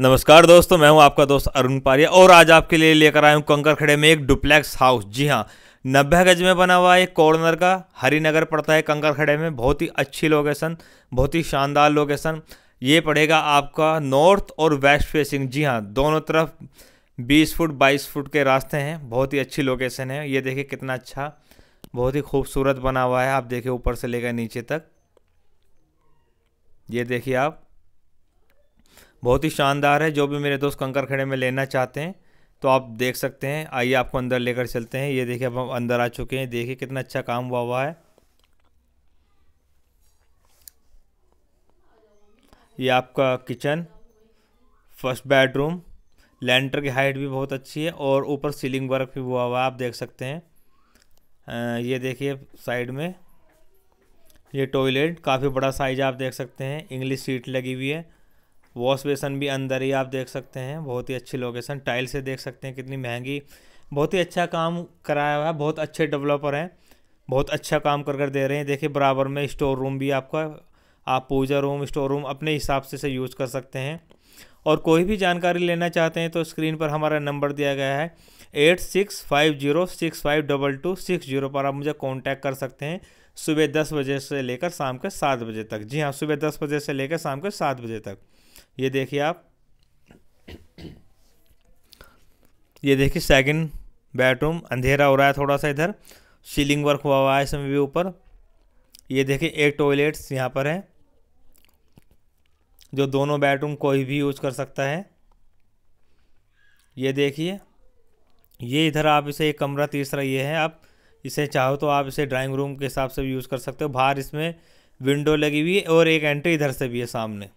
नमस्कार दोस्तों मैं हूं आपका दोस्त अरुण पारिया और आज आपके लिए लेकर आया हूं कंकर खड़े में एक डुप्लेक्स हाउस जी हां नब्बे गज में बना हुआ है एक कॉर्नर का हरिनगर पड़ता है कंकर खड़े में बहुत ही अच्छी लोकेशन बहुत ही शानदार लोकेशन ये पड़ेगा आपका नॉर्थ और वेस्ट फेसिंग जी हाँ दोनों तरफ बीस फुट बाईस फुट के रास्ते हैं बहुत ही अच्छी लोकेशन है ये देखिए कितना अच्छा बहुत ही खूबसूरत बना हुआ है आप देखिए ऊपर से लेकर नीचे तक ये देखिए आप बहुत ही शानदार है जो भी मेरे दोस्त कंकर खड़े में लेना चाहते हैं तो आप देख सकते हैं आइए आपको अंदर लेकर चलते हैं ये देखिए अब हम अंदर आ चुके हैं देखिए कितना अच्छा काम हुआ हुआ है ये आपका किचन फर्स्ट बेडरूम लेंटर की हाइट भी बहुत अच्छी है और ऊपर सीलिंग वर्क भी हुआ हुआ है आप देख सकते हैं ये देखिए साइड में ये टॉयलेट काफ़ी बड़ा साइज आप देख सकते हैं इंग्लिश सीट लगी हुई है वॉश बेसन भी अंदर ही आप देख सकते हैं बहुत ही अच्छी लोकेशन टाइल से देख सकते हैं कितनी महंगी बहुत ही अच्छा काम कराया हुआ है बहुत अच्छे डेवलपर हैं बहुत अच्छा काम कर कर दे रहे हैं देखिए बराबर में स्टोर रूम भी आपका आप पूजा रूम स्टोर रूम अपने हिसाब से से यूज़ कर सकते हैं और कोई भी जानकारी लेना चाहते हैं तो स्क्रीन पर हमारा नंबर दिया गया है eight six five zero six five double two six zero पर आप मुझे कांटेक्ट कर सकते हैं सुबह दस बजे से लेकर शाम के सात बजे तक जी हाँ सुबह दस बजे से लेकर शाम के सात बजे तक ये देखिए आप ये देखिए सेकंड बेडरूम अंधेरा हो रहा है थोड़ा सा इधर सीलिंग वर्क हुआ हुआ है इसमें भी ऊपर ये देखिए एक टॉयलेट्स यहाँ पर है जो दोनों बेडरूम कोई भी यूज कर सकता है ये देखिए ये इधर आप इसे एक कमरा तीसरा ये है आप इसे चाहो तो आप इसे ड्राइंग रूम के हिसाब से भी यूज़ कर सकते हो बाहर इसमें विंडो लगी हुई है और एक एंट्री इधर से भी है सामने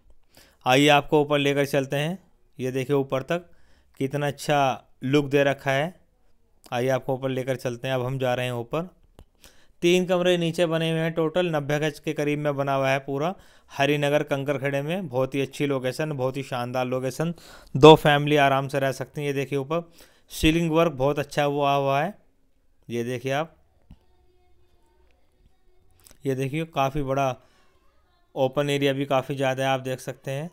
आइए आपको ऊपर लेकर चलते हैं ये देखिए ऊपर तक कितना अच्छा लुक दे रखा है आइए आपको ऊपर लेकर चलते हैं अब हम जा रहे हैं ऊपर तीन कमरे नीचे बने हुए हैं टोटल नब्बे गज के करीब में बना हुआ है पूरा हरिनगर खड़े में बहुत ही अच्छी लोकेशन बहुत ही शानदार लोकेशन दो फैमिली आराम से रह सकती हैं ये देखिए ऊपर सीलिंग वर्क बहुत अच्छा हुआ हुआ है ये देखिए आप ये देखिए काफ़ी बड़ा ओपन एरिया भी काफ़ी ज़्यादा है आप देख सकते हैं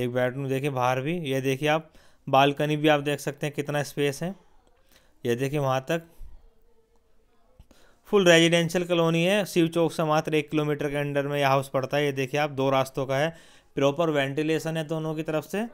एक बेडरूम देखिए बाहर भी ये देखिए आप बालकनी भी आप देख सकते हैं कितना स्पेस है ये देखिए वहाँ तक फुल रेजिडेंशियल कॉलोनी है शिव चौक से मात्र एक किलोमीटर के अंडर में यह हाउस पड़ता है ये देखिए आप दो रास्तों का है प्रॉपर वेंटिलेशन है दोनों की तरफ से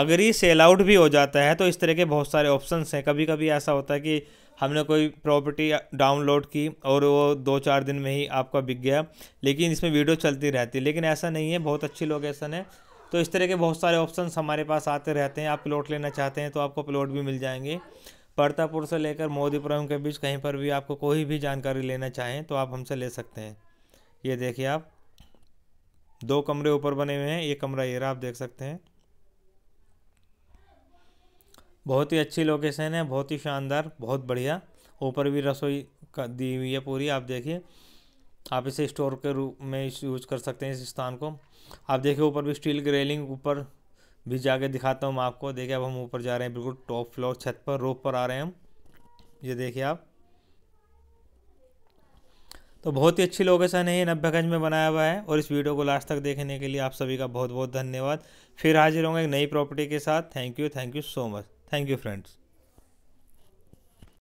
अगर ये सेल आउट भी हो जाता है तो इस तरह के बहुत सारे ऑप्शंस हैं कभी कभी ऐसा होता है कि हमने कोई प्रॉपर्टी डाउनलोड की और वो दो चार दिन में ही आपका बिक गया लेकिन इसमें वीडियो चलती रहती है लेकिन ऐसा नहीं है बहुत अच्छी लोकेशन है तो इस तरह के बहुत सारे ऑप्शन हमारे पास आते रहते हैं आप प्लॉट लेना चाहते हैं तो आपको प्लॉट भी मिल जाएंगे परतापुर से लेकर मोदीपुरम के बीच कहीं पर भी आपको कोई भी जानकारी लेना चाहें तो आप हमसे ले सकते हैं ये देखिए आप दो कमरे ऊपर बने हुए हैं ये कमरा ये रहा आप देख सकते हैं बहुत ही अच्छी लोकेशन है बहुत ही शानदार बहुत बढ़िया ऊपर भी रसोई दी हुई है पूरी आप देखिए आप इसे स्टोर के रूप में यूज कर सकते हैं इस स्थान को आप देखिए ऊपर भी स्टील की रेलिंग ऊपर भी जाके दिखाता हूँ आपको देखिए अब हम ऊपर जा रहे हैं बिल्कुल टॉप फ्लोर छत पर रोप पर आ रहे हैं हम ये देखिए आप तो बहुत ही अच्छी लोकेशन है ये नब्बेगंज में बनाया हुआ है और इस वीडियो को लास्ट तक देखने के लिए आप सभी का बहुत बहुत धन्यवाद फिर हाजिर होंगे एक नई प्रॉपर्टी के साथ thank you thank you so much Thank you friends.